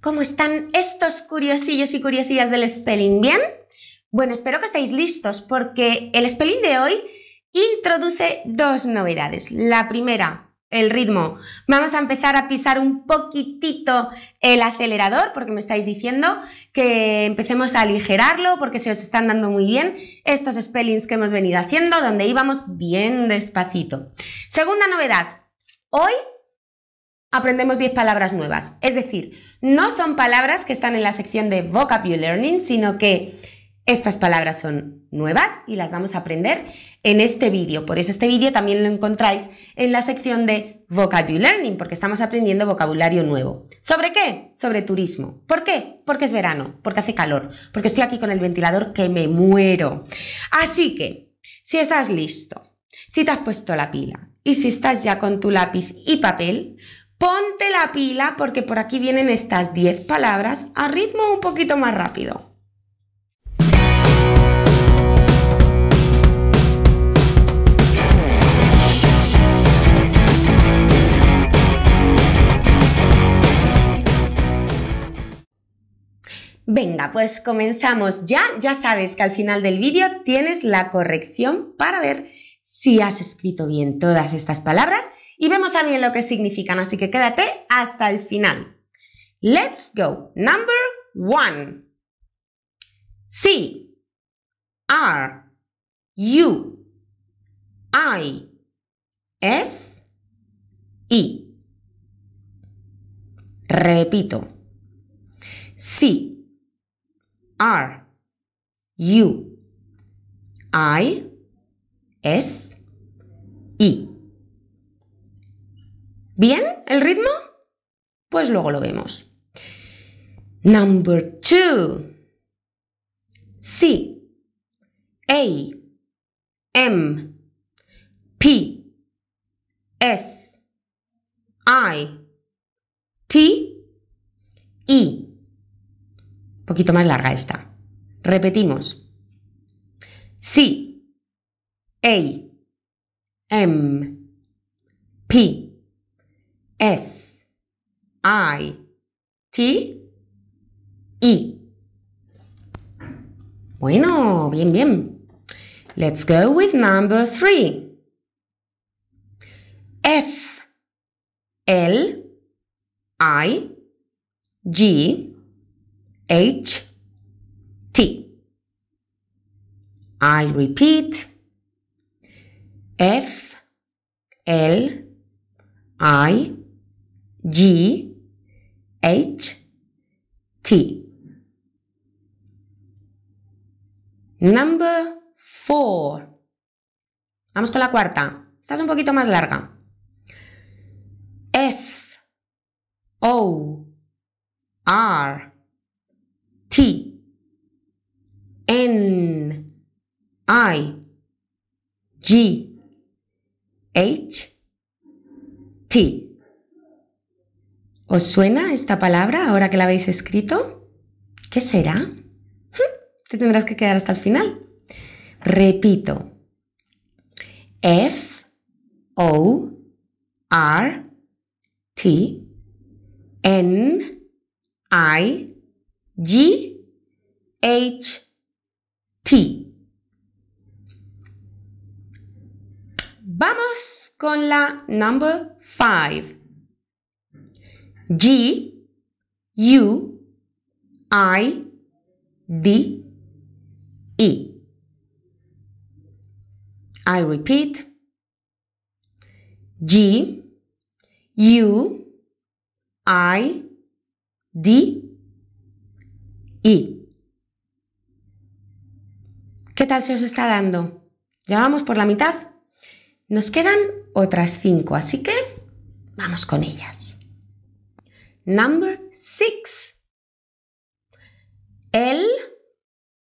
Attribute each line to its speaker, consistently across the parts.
Speaker 1: ¿Cómo están estos curiosillos y curiosillas del spelling? ¿Bien? Bueno, espero que estéis listos porque el spelling de hoy introduce dos novedades. La primera, el ritmo. Vamos a empezar a pisar un poquitito el acelerador porque me estáis diciendo que empecemos a aligerarlo porque se os están dando muy bien estos spellings que hemos venido haciendo donde íbamos bien despacito. Segunda novedad, hoy aprendemos 10 palabras nuevas. Es decir, no son palabras que están en la sección de Vocabulary Learning, sino que estas palabras son nuevas y las vamos a aprender en este vídeo. Por eso este vídeo también lo encontráis en la sección de Vocabulary Learning, porque estamos aprendiendo vocabulario nuevo. ¿Sobre qué? Sobre turismo. ¿Por qué? Porque es verano, porque hace calor, porque estoy aquí con el ventilador que me muero. Así que, si estás listo, si te has puesto la pila y si estás ya con tu lápiz y papel, Ponte la pila porque por aquí vienen estas 10 palabras a ritmo un poquito más rápido. Venga, pues comenzamos ya. Ya sabes que al final del vídeo tienes la corrección para ver si has escrito bien todas estas palabras y vemos también lo que significan, así que quédate hasta el final. Let's go. Number one. C. R. U. I. S. e Repito. C. R. U. I. S. e bien el ritmo? Pues luego lo vemos. Number two. C. A. M. P. S. I. T. E. Un poquito más larga esta. Repetimos. C. A. M. P. S I T E. Bueno, bien, bien. Let's go with number three. F L I G H T. I repeat F L I G, H, T. Number four. Vamos con la cuarta. Estás un poquito más larga. F, O, R, T, N, I, G, H, T. ¿Os suena esta palabra ahora que la habéis escrito? ¿Qué será? Hm, te tendrás que quedar hasta el final. Repito. F O R T N I G H T. Vamos con la number five. G U I D E. I repeat G U I D E. ¿Qué tal se os está dando? Ya vamos por la mitad. Nos quedan otras cinco, así que vamos con ellas. Number six. L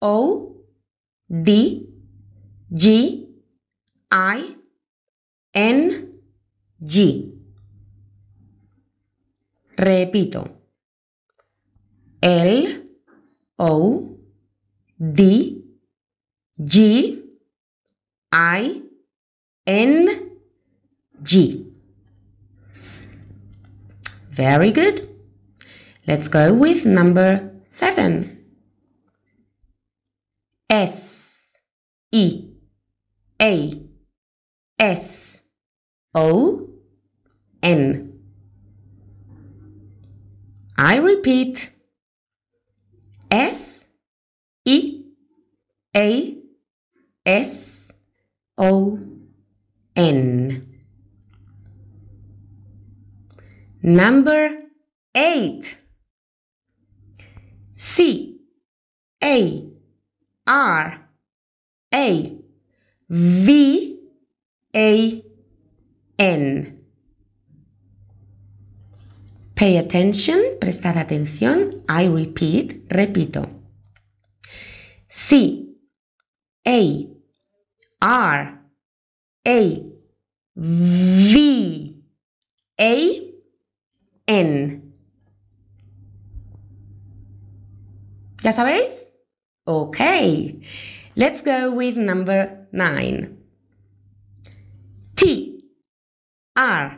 Speaker 1: O D G I N G. Repito. L O D G I N G. Very good. Let's go with number seven. S E A S O N. I repeat S E A S O N. Number eight. C A R A V A N. Pay attention, prestar atención. I repeat, repito. C A R A V A N. ¿Ya sabéis? Ok. Let's go with number nine. T R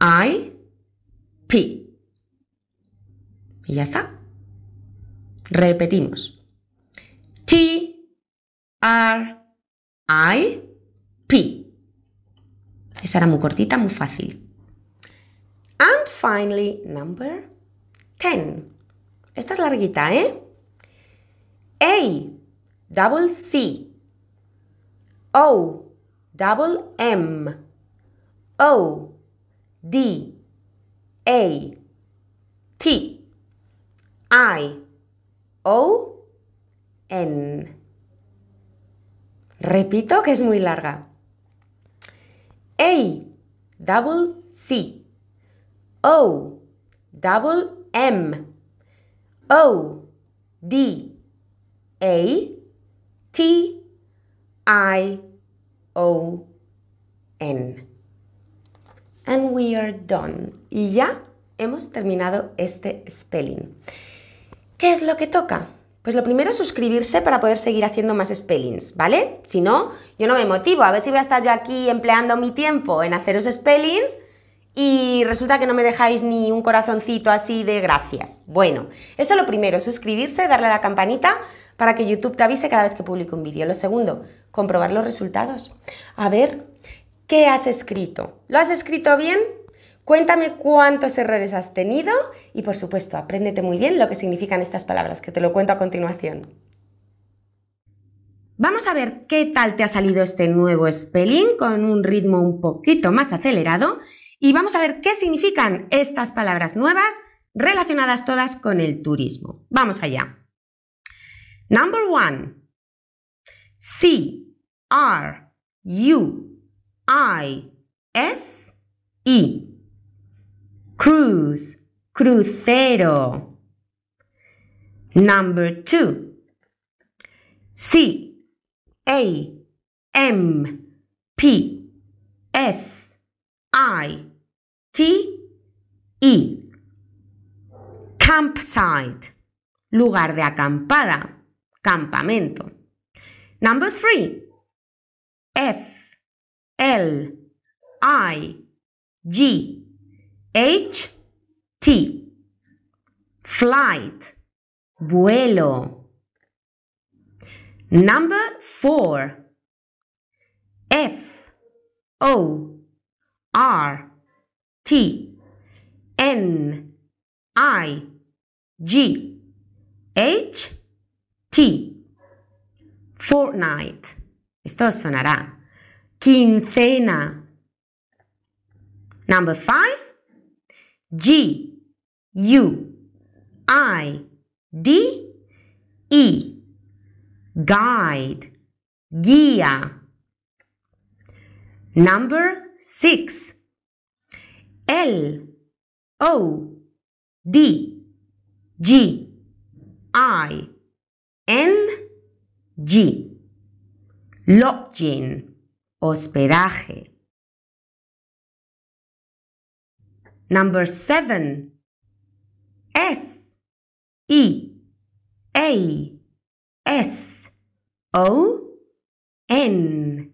Speaker 1: I P. Y ya está. Repetimos. T R I P. Esa era muy cortita, muy fácil. And finally, number ten. Esta es larguita, ¿eh? A, double C. O, double M. O, D, A, T. I, O, N. Repito que es muy larga. A, double C. O, double M. O D A T I O N. And we are done. Y ya hemos terminado este spelling. ¿Qué es lo que toca? Pues lo primero es suscribirse para poder seguir haciendo más spellings, ¿vale? Si no, yo no me motivo. A ver si voy a estar yo aquí empleando mi tiempo en haceros spellings y resulta que no me dejáis ni un corazoncito así de gracias. Bueno, eso es lo primero, suscribirse, darle a la campanita para que YouTube te avise cada vez que publico un vídeo. Lo segundo, comprobar los resultados. A ver, ¿qué has escrito? ¿Lo has escrito bien? Cuéntame cuántos errores has tenido y por supuesto, apréndete muy bien lo que significan estas palabras, que te lo cuento a continuación. Vamos a ver qué tal te ha salido este nuevo spelling con un ritmo un poquito más acelerado y vamos a ver qué significan estas palabras nuevas relacionadas todas con el turismo. Vamos allá. Number one. C R U I S E. Cruise, crucero. Number two. C A M P S I T E Campsite lugar de acampada, campamento. Number three F L I G H T flight vuelo. Number four F O R T N I G H T Fortnite. Esto sonará. Quincena. Number five. G U I D E Guide. Guía. Number six. L O D G I N G Lodging, hospedaje. Number seven. S E A S O N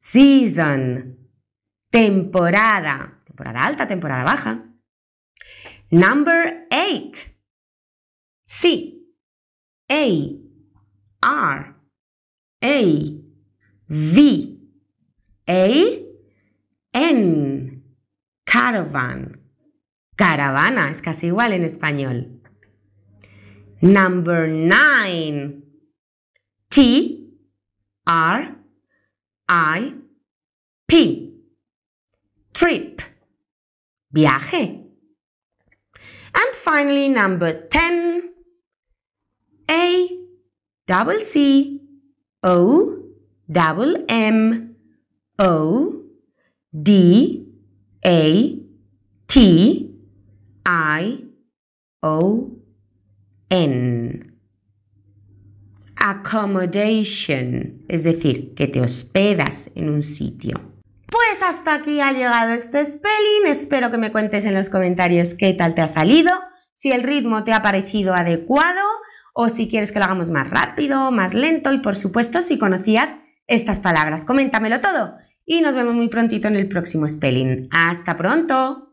Speaker 1: Season temporada, temporada alta, temporada baja. Number eight. C A R A V A N Caravan. Caravana es casi igual en español. Number nine. T R I P trip, viaje. And finally, number 10, A, double C, O, double M, O, D, A, T, I, O, N. Accommodation, es decir, que te hospedas en un sitio. Pues hasta aquí ha llegado este spelling. Espero que me cuentes en los comentarios qué tal te ha salido, si el ritmo te ha parecido adecuado o si quieres que lo hagamos más rápido, más lento y por supuesto si conocías estas palabras. Coméntamelo todo y nos vemos muy prontito en el próximo spelling. ¡Hasta pronto!